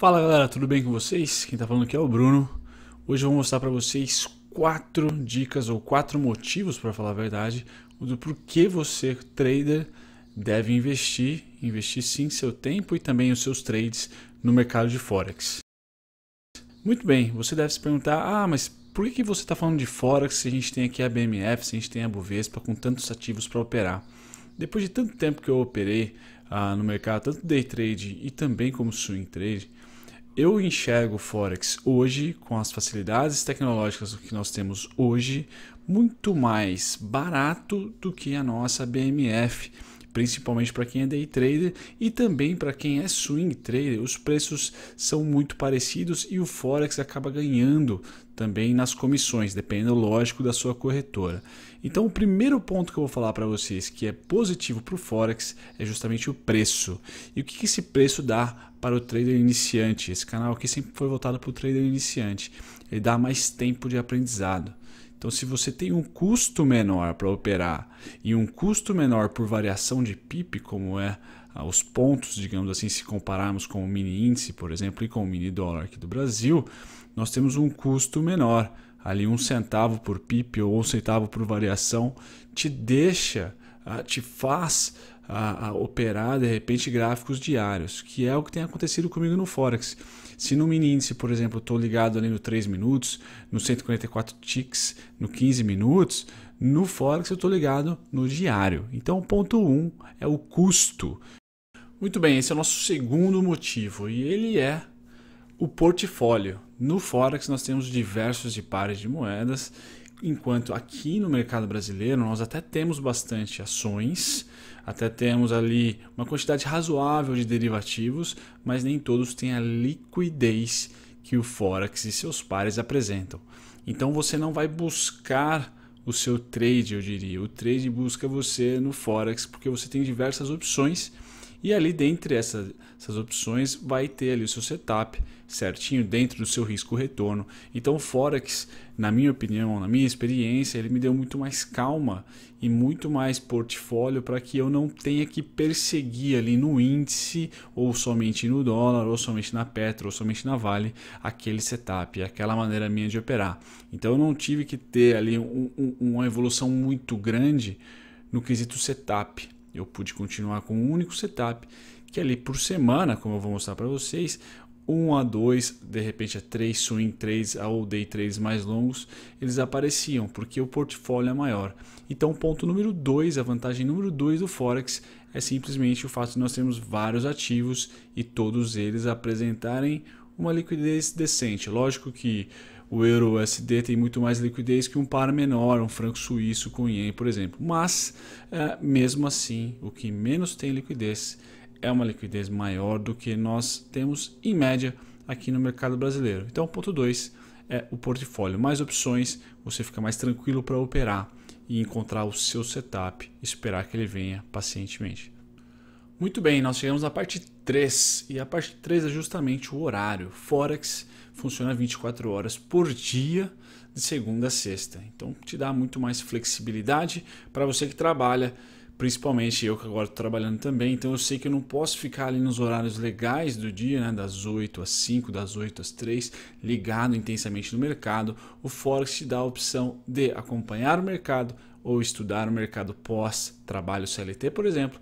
Fala galera, tudo bem com vocês? Quem está falando aqui é o Bruno. Hoje eu vou mostrar para vocês quatro dicas ou quatro motivos, para falar a verdade, do porquê você, trader, deve investir, investir sim seu tempo e também os seus trades no mercado de Forex. Muito bem, você deve se perguntar: ah, mas por que, que você está falando de Forex se a gente tem aqui a BMF, se a gente tem a Bovespa com tantos ativos para operar? Depois de tanto tempo que eu operei ah, no mercado, tanto day trade e também como swing trade, eu enxergo o Forex hoje, com as facilidades tecnológicas que nós temos hoje, muito mais barato do que a nossa BMF principalmente para quem é day trader e também para quem é swing trader. Os preços são muito parecidos e o forex acaba ganhando também nas comissões, dependendo lógico da sua corretora. Então, o primeiro ponto que eu vou falar para vocês que é positivo para o forex é justamente o preço. E o que esse preço dá para o trader iniciante? Esse canal aqui sempre foi voltado para o trader iniciante. Ele dá mais tempo de aprendizado. Então, se você tem um custo menor para operar e um custo menor por variação de PIB, como é ah, os pontos, digamos assim, se compararmos com o mini índice, por exemplo, e com o mini dólar aqui do Brasil, nós temos um custo menor. Ali um centavo por PIB ou um centavo por variação te deixa ah, te faz a, ah, a, ah, operar de repente gráficos diários, que é o que tem acontecido comigo no Forex. Se no mini índice, por exemplo, estou ligado ali no 3 minutos, no 144 ticks, no 15 minutos, no Forex eu estou ligado no diário. Então, ponto 1 um é o custo. Muito bem, esse é o nosso segundo motivo e ele é o portfólio. No Forex nós temos diversos de pares de moedas Enquanto aqui no mercado brasileiro nós até temos bastante ações, até temos ali uma quantidade razoável de derivativos, mas nem todos têm a liquidez que o Forex e seus pares apresentam. Então você não vai buscar o seu trade, eu diria. O trade busca você no Forex porque você tem diversas opções e ali dentre essas essas opções vai ter ali o seu setup certinho dentro do seu risco retorno. Então o Forex, na minha opinião, na minha experiência, ele me deu muito mais calma e muito mais portfólio para que eu não tenha que perseguir ali no índice ou somente no dólar ou somente na Petro ou somente na Vale aquele setup, aquela maneira minha de operar. Então eu não tive que ter ali um, um, uma evolução muito grande no quesito setup, eu pude continuar com um único setup, que ali por semana, como eu vou mostrar para vocês, um a dois de repente a é três swing trades ou day trades mais longos, eles apareciam, porque o portfólio é maior. Então, ponto número dois a vantagem número dois do Forex é simplesmente o fato de nós termos vários ativos e todos eles apresentarem uma liquidez decente. Lógico que o euro USD tem muito mais liquidez que um par menor, um franco suíço com ien, por exemplo. Mas, é, mesmo assim, o que menos tem liquidez é uma liquidez maior do que nós temos em média aqui no mercado brasileiro. Então, ponto 2 é o portfólio. Mais opções, você fica mais tranquilo para operar e encontrar o seu setup, esperar que ele venha pacientemente. Muito bem, nós chegamos à parte 3, e a parte 3 é justamente o horário. Forex funciona 24 horas por dia, de segunda a sexta. Então te dá muito mais flexibilidade para você que trabalha, principalmente eu que agora estou trabalhando também, então eu sei que eu não posso ficar ali nos horários legais do dia, né, das 8 às 5, das 8 às 3, ligado intensamente no mercado. O Forex te dá a opção de acompanhar o mercado ou estudar o mercado pós trabalho CLT, por exemplo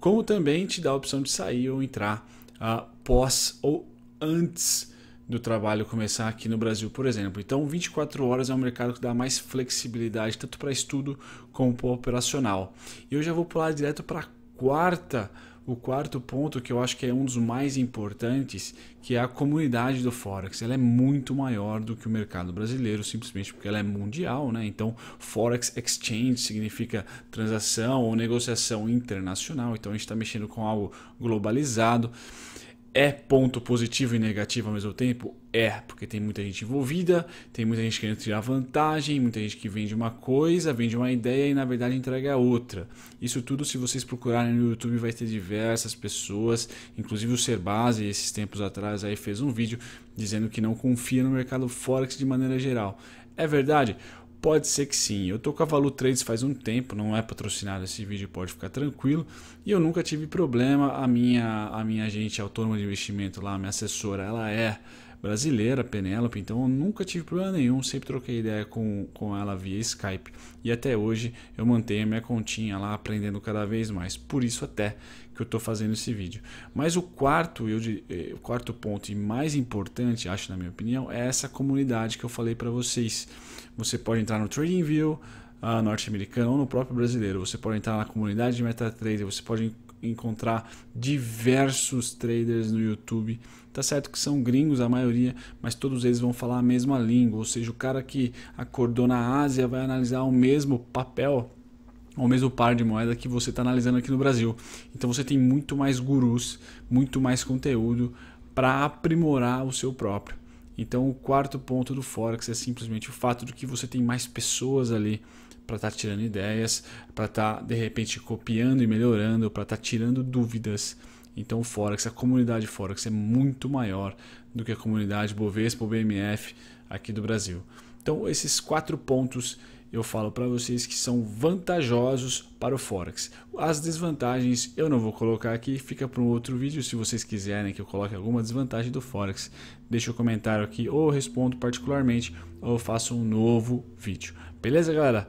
como também te dá a opção de sair ou entrar uh, pós ou antes do trabalho começar aqui no Brasil, por exemplo. Então, 24 horas é um mercado que dá mais flexibilidade, tanto para estudo como para operacional. E eu já vou pular direto para a quarta o quarto ponto, que eu acho que é um dos mais importantes, que é a comunidade do Forex. Ela é muito maior do que o mercado brasileiro, simplesmente porque ela é mundial, né? Então, Forex Exchange significa transação ou negociação internacional. Então, a gente está mexendo com algo globalizado é ponto positivo e negativo ao mesmo tempo? É, porque tem muita gente envolvida, tem muita gente querendo tirar vantagem, muita gente que vende uma coisa, vende uma ideia e na verdade entrega outra. Isso tudo, se vocês procurarem no YouTube, vai ter diversas pessoas, inclusive o Serbase, esses tempos atrás, aí fez um vídeo dizendo que não confia no mercado Forex de maneira geral. É verdade? Pode ser que sim. Eu tô com a Valu Trades faz um tempo, não é patrocinado esse vídeo, pode ficar tranquilo. E eu nunca tive problema. A minha, a minha agente autônoma de investimento lá, minha assessora, ela é brasileira, Penélope, então eu nunca tive problema nenhum, sempre troquei ideia com, com ela via Skype. E até hoje eu mantenho a minha continha lá, aprendendo cada vez mais. Por isso até que eu estou fazendo esse vídeo. Mas o quarto, eu, eh, o quarto ponto e mais importante, acho na minha opinião, é essa comunidade que eu falei para vocês. Você pode entrar no TradingView, ah, norte-americano ou no próprio brasileiro. Você pode entrar na comunidade de MetaTrader, você pode encontrar diversos traders no YouTube. Tá certo que são gringos a maioria, mas todos eles vão falar a mesma língua. Ou seja, o cara que acordou na Ásia vai analisar o mesmo papel o mesmo par de moeda que você está analisando aqui no Brasil. Então você tem muito mais gurus, muito mais conteúdo para aprimorar o seu próprio. Então o quarto ponto do Forex é simplesmente o fato de que você tem mais pessoas ali para estar tá tirando ideias, para estar tá, de repente copiando e melhorando, para estar tá tirando dúvidas. Então o Forex, a comunidade Forex é muito maior do que a comunidade Bovespa ou BMF aqui do Brasil. Então esses quatro pontos eu falo para vocês que são vantajosos para o Forex. As desvantagens eu não vou colocar aqui, fica para um outro vídeo. Se vocês quiserem que eu coloque alguma desvantagem do Forex, deixa o um comentário aqui ou eu respondo particularmente ou eu faço um novo vídeo. Beleza, galera?